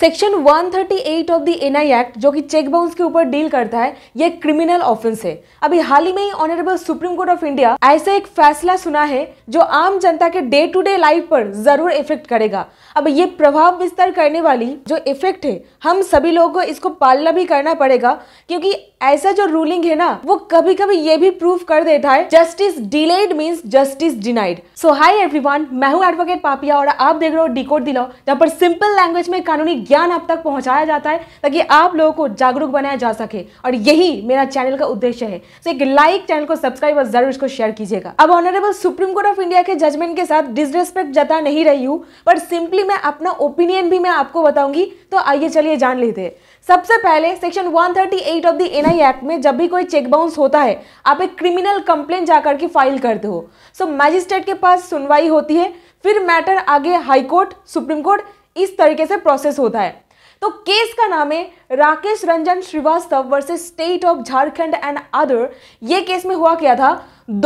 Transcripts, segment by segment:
section 138 of the NI act जो कि cheque bounce के ऊपर डील करता है यह क्रिमिनल ऑफेंस है अभी हाल ही में ही honourable Supreme Court of India ऐसा एक फैसला सुना है जो आम जनता के डे टू डे लाइफ पर जरूर इफेक्ट करेगा अब ये प्रभाव विस्तार करने वाली जो इफेक्ट है हम सभी लोगों को इसको पालना भी करना पड़ेगा क्योंकि ऐसा जो रूलिंग है ना वो कभी कभी ये भी प्रूफ कर देता है justice delayed means justice denied so hi everyone मैं हूँ एडवोकेट पापिया और आप देख रहे हो डिकोड दिलाओ जहाँ पर सिंपल लैंग्वेज में कानूनी ज्ञान आप तक पहुंचाया जाता है ताकि आप लोगों को जागरूक बनाया जा सके और यही मेरा चैनल का उद्देश्य है तो एक लाइक चैनल को सब्सक्राइब और जरूर इसको शेयर कीजिएगा अब honourable Supreme Court of India के जजमेंट के साथ डिसरेस्पेक्ट जता नहीं रही हूँ पर सिंपली मैं अपना ओपिनियन भी मैं आपको बताऊंगी तो आइए चलिए जान लेते हैं सबसे पहले section 138 of the NI act में जब भी कोई चेक बाउंस होता है आप एक क्रिमिनल कंप्लेन जाकर के फाइल करते हो सो so, मैजिस्ट्रेट के पास सुनवाई होती है फिर मैटर आगे हाई कोर्ट सुप्रीम कोर्ट इस तरीके से प्रोसेस होता है तो केस का नाम है Rakesh Ranjan Srivastava versus state of Jharkhand and other ये केस में हुआ क्या था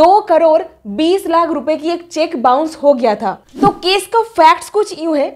दो करोड़ बीस लाख रुपए की एक चेक बाउंस हो गया था तो केस का फैक्ट्स कुछ यूं है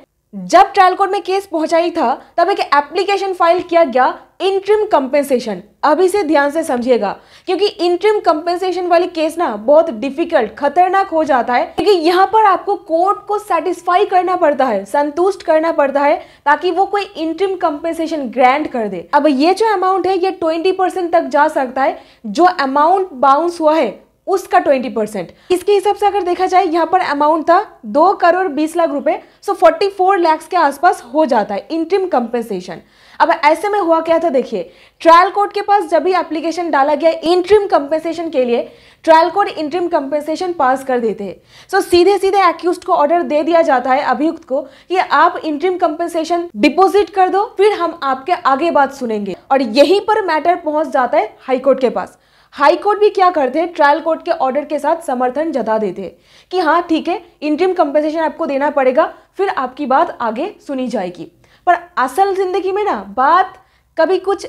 जब ट्रायल कोर्ट में केस पहुंचा ही था तब एक एप्लीकेशन फाइल किया गया इंट्रिम कंपेंसेशन अभी से ध्यान से समझिएगा क्योंकि इंट्रिम कंपेंसेशन वाली केस ना बहुत डिफिकल्ट खतरनाक हो जाता है क्योंकि यहाँ पर आपको कोर्ट को सेटिस्फाई करना पड़ता है संतुष्ट करना पड़ता है ताकि वो कोई इंट्रिम कंपेंसेशन ग्रांट कर दे अब ये जो अमाउंट है ये ट्वेंटी परसेंट तक जा सकता है जो अमाउंट बाउंस हुआ है उसका 20 परसेंट इसके हिसाब से अगर देखा जाए यहाँ पर अमाउंट था दो करोड़ बीस लाख रुपए सो 44 फोर के आसपास हो जाता है इंट्रीम कंपेंसेशन अब ऐसे में हुआ क्या था देखिए ट्रायल कोर्ट के पास जब भी एप्लीकेशन डाला गया इंट्रीम कंपेंसेशन के लिए trial court interim compensation pass कर देते हैं सो सीधे सीधे एक्यूज को ऑर्डर दे दिया जाता है अभियुक्त को कि आप इंट्रीम कंपेंसेशन डिपोजिट कर दो फिर हम आपके आगे बात सुनेंगे और यहीं पर मैटर पहुंच जाता है हाईकोर्ट के पास हाई कोर्ट भी क्या करते हैं ट्रायल कोर्ट के ऑर्डर के साथ समर्थन जता देते कि हाँ ठीक है इंट्रीम कंपनसेशन आपको देना पड़ेगा फिर आपकी बात आगे सुनी जाएगी पर असल जिंदगी में ना बात कभी कुछ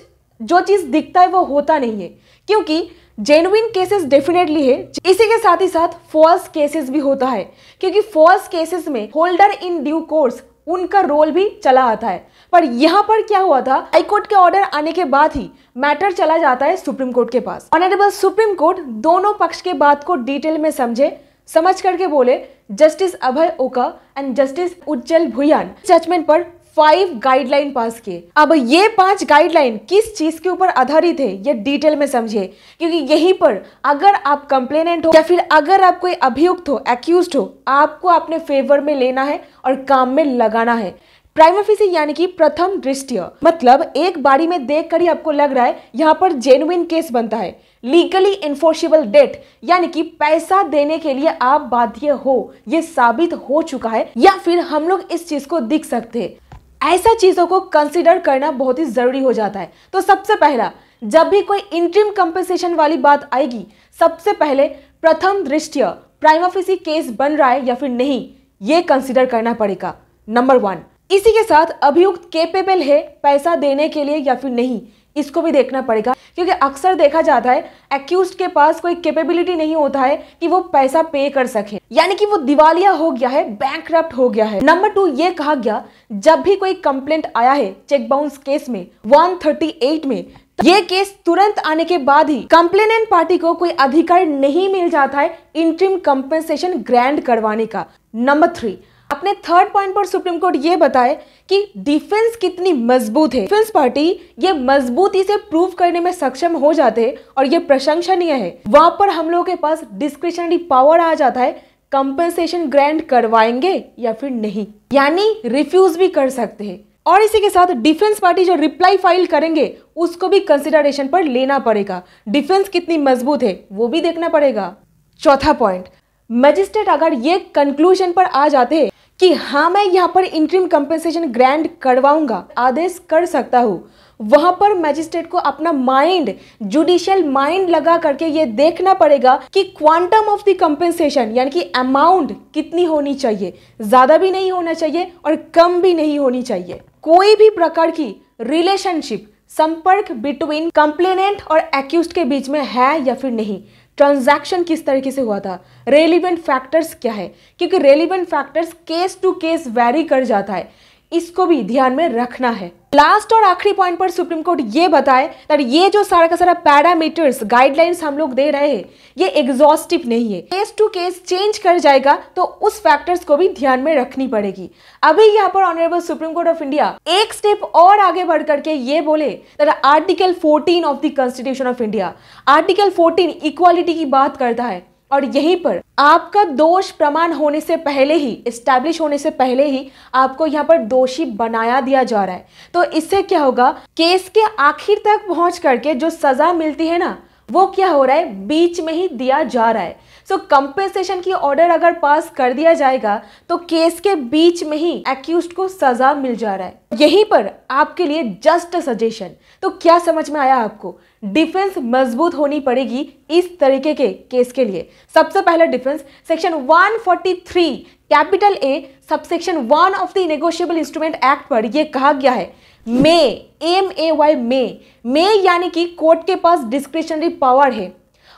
जो चीज़ दिखता है वो होता नहीं है क्योंकि जेनुइन केसेस डेफिनेटली है इसी के साथ ही साथ फॉल्स केसेस भी होता है क्योंकि फॉल्स केसेस में होल्डर इन ड्यू कोर्स उनका रोल भी चला आता है पर यहाँ पर क्या हुआ था हाईकोर्ट के ऑर्डर आने के बाद ही मैटर चला जाता है सुप्रीम कोर्ट के पास ऑनरेबल सुप्रीम कोर्ट दोनों पक्ष के बात को डिटेल में समझे समझ करके बोले justice Abhay Oka and justice Ujjwal Bhuyan judgement पर फाइव गाइडलाइन पास किए अब ये पांच गाइडलाइन किस चीज के ऊपर आधारित है ये डिटेल में समझे क्योंकि यहीं पर अगर आप कंप्लेनेंट हो या फिर अगर आप कोई अभियुक्त हो एक्यूज हो आपको अपने फेवर में लेना है और काम में लगाना है प्राइमोफिसी यानी कि प्रथम दृष्टि मतलब एक बारी में देख कर ही आपको लग रहा है यहाँ पर जेनुइन केस बनता है लीगली इन्फोर्सिबल डेट यानी कि पैसा देने के लिए आप बाध्य हो ये साबित हो चुका है या फिर हम लोग इस चीज को दिख सकते हैं ऐसा चीज़ों को कंसिडर करना बहुत ही ज़रूरी हो जाता है तो सबसे पहला जब भी कोई इंट्रीम कंपनसेशन वाली बात आएगी सबसे पहले प्रथम प्राइम प्राइमाफिसी केस बन रहा है या फिर नहीं ये कंसिडर करना पड़ेगा नंबर वन इसी के साथ अभियुक्त केपेबल है पैसा देने के लिए या फिर नहीं इसको भी देखना पड़ेगा क्योंकि अक्सर देखा जाता है एक्यूज के पास कोई कैपेबिलिटी नहीं होता है कि वो पैसा पे कर सके यानी कि वो दिवालिया हो गया है बैंक हो गया है नंबर टू ये कहा गया जब भी कोई कंप्लेंट आया है चेक बाउंस केस में 138 में तो ये केस तुरंत आने के बाद ही कंप्लेनेंट पार्टी को कोई अधिकार नहीं मिल जाता है इंट्रीम कंपेंसेशन ग्रैंड करवाने का नंबर थ्री अपने थर्ड पॉइंट पर सुप्रीम कोर्ट ये बताए कि डिफेंस कितनी मजबूत है डिफेंस पार्टी ये मजबूती से प्रूव करने में सक्षम हो जाते हैं और ये प्रशंसनीय है वहां पर हम लोगों के पास डिस्क्रिशनरी पावर आ जाता है कंपनसेशन ग्रांट करवाएंगे या फिर नहीं यानी रिफ्यूज भी कर सकते हैं और इसी के साथ डिफेंस पार्टी जो रिप्लाई फाइल करेंगे उसको भी कंसिडरेशन पर लेना पड़ेगा डिफेंस कितनी मजबूत है वो भी देखना पड़ेगा चौथा पॉइंट मजिस्ट्रेट अगर ये कंक्लूजन पर आ जाते हैं कि हाँ मैं यहाँ पर इंट्रीम कंपेंसेशन ग्रैंड करवाऊंगा आदेश कर सकता हूँ वहां पर मैजिस्ट्रेट को अपना माइंड जुडिशियल माइंड लगा करके ये देखना पड़ेगा कि क्वांटम ऑफ द कंपेंसेशन यानी कि अमाउंट कितनी होनी चाहिए ज़्यादा भी नहीं होना चाहिए और कम भी नहीं होनी चाहिए कोई भी प्रकार की रिलेशनशिप संपर्क बिटवीन कंप्लेनेंट और एक्यूज के बीच में है या फिर नहीं ट्रांजैक्शन किस तरीके से हुआ था रेलिवेंट फैक्टर्स क्या है क्योंकि relevant factors case to case vary कर जाता है इसको भी ध्यान में रखना है लास्ट और आखिरी पॉइंट पर सुप्रीम कोर्ट ये बताए दैट ये जो सारा का सारा पैरामीटर्स गाइडलाइंस हम लोग दे रहे हैं ये एग्जॉस्टिव नहीं है केस टू केस चेंज कर जाएगा तो उस फैक्टर्स को भी ध्यान में रखनी पड़ेगी अभी यहाँ पर honourable Supreme Court of India एक स्टेप और आगे बढ़ करके ये बोले that article fourteen of the constitution of India article fourteen equality की बात करता है और यहीं पर आपका दोष प्रमाण होने से पहले ही इस्टेब्लिश होने से पहले ही आपको यहाँ पर दोषी बनाया दिया जा रहा है तो इससे क्या होगा केस के आखिर तक पहुँच करके जो सज़ा मिलती है ना वो क्या हो रहा है बीच में ही दिया जा रहा है सो so, कंपेंसेशन की ऑर्डर अगर पास कर दिया जाएगा तो केस के बीच में ही एक्यूज को सजा मिल जा रहा है यहीं पर आपके लिए जस्ट सजेशन तो क्या समझ में आया आपको डिफेंस मजबूत होनी पड़ेगी इस तरीके के केस के लिए सबसे पहला defence section 143 capital A subsection one of the negotiable instrument act पर यह कहा गया है मे एम ए वाई मे मे यानी कि कोर्ट के पास डिस्क्रिशनरी पावर है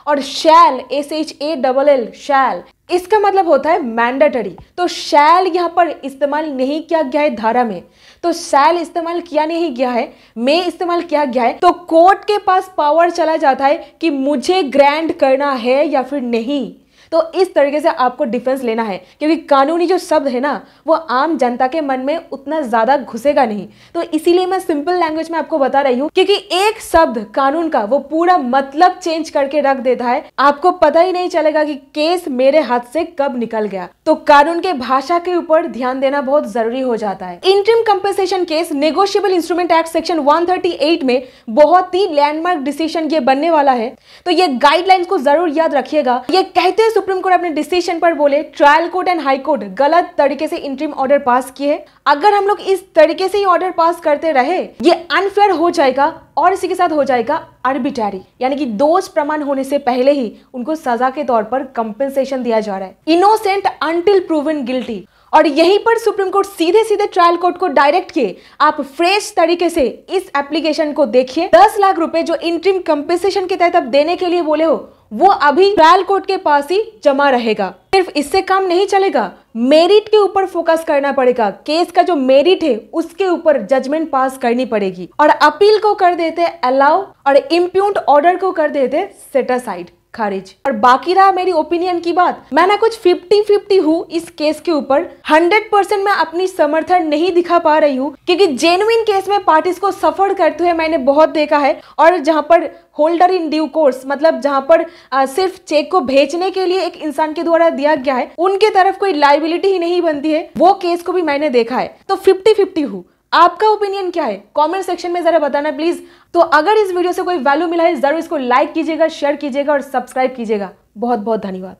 और shall S H A double L shall इसका मतलब होता है मैंडेटरी तो शैल यहाँ पर इस्तेमाल नहीं किया गया है धारा में तो शैल इस्तेमाल किया नहीं गया है मे इस्तेमाल किया गया है तो कोर्ट के पास पावर चला जाता है कि मुझे ग्रैंड करना है या फिर नहीं तो इस तरीके से आपको डिफेंस लेना है क्योंकि कानूनी जो शब्द है ना वो आम जनता के मन में उतना ज़्यादा घुसेगा नहीं तो इसीलिए मैं सिंपल लैंग्वेज में आपको बता रही हूँ क्योंकि एक शब्द कानून का वो पूरा मतलब चेंज करके रख देता है आपको पता ही नहीं चलेगा कि केस मेरे हाथ से कब निकल गया तो कानून के भाषा के ऊपर ध्यान देना बहुत जरूरी हो जाता है interim compensation case negotiable instrument act section 138 में बहुत ही लैंडमार्क डिसीजन ये बनने वाला है तो ये गाइडलाइंस को जरूर याद रखिएगा ये कहते सुप्रीम कोर्ट अपने डिसीजन पर बोले trial court and high court गलत तरीके से इंट्रीम ऑर्डर पास किए अगर हम लोग इस तरीके से ही ऑर्डर पास करते रहे ये अनफेयर हो जाएगा और इसी के साथ हो जाएगा अर्बिटारी यानी कि दोष प्रमाण होने से पहले ही उनको सजा के तौर पर कंपेंसेशन दिया जा रहा है इनोसेंट अंटिल प्रूवन गिल्टी और यहीं पर सुप्रीम कोर्ट सीधे सीधे ट्रायल कोर्ट को डायरेक्ट किए आप फ्रेश तरीके से इस एप्लीकेशन को देखिए दस लाख रुपए जो इंट्रीम कंपेंसेशन के तहत आप देने के लिए बोले हो वो अभी ट्रायल कोर्ट के पास ही जमा रहेगा सिर्फ इससे काम नहीं चलेगा मेरिट के ऊपर फोकस करना पड़ेगा केस का जो मेरिट है उसके ऊपर जजमेंट पास करनी पड़ेगी और अपील को कर देते अलाउ और इम्प्यूट ऑर्डर को कर देते सेटासाइड खारिज और बाकी रहा मेरी ओपिनियन की बात मैं ना कुछ 50-50 हूँ इस केस के ऊपर 100 परसेंट मैं अपनी समर्थन नहीं दिखा पा रही हूँ क्योंकि जेनुइन केस में पार्टीज को सफर करते हुए मैंने बहुत देखा है और जहाँ पर होल्डर इन ड्यू कोर्स मतलब जहाँ पर आ, सिर्फ चेक को भेजने के लिए एक इंसान के द्वारा दिया गया है उनके तरफ कोई लाइबिलिटी ही नहीं बनती है वो केस को भी मैंने देखा है तो फिफ्टी फिफ्टी हूँ आपका ओपिनियन क्या है कमेंट सेक्शन में जरा बताना प्लीज तो अगर इस वीडियो से कोई वैल्यू मिला है जरूर इसको लाइक कीजिएगा शेयर कीजिएगा और सब्सक्राइब कीजिएगा बहुत बहुत धन्यवाद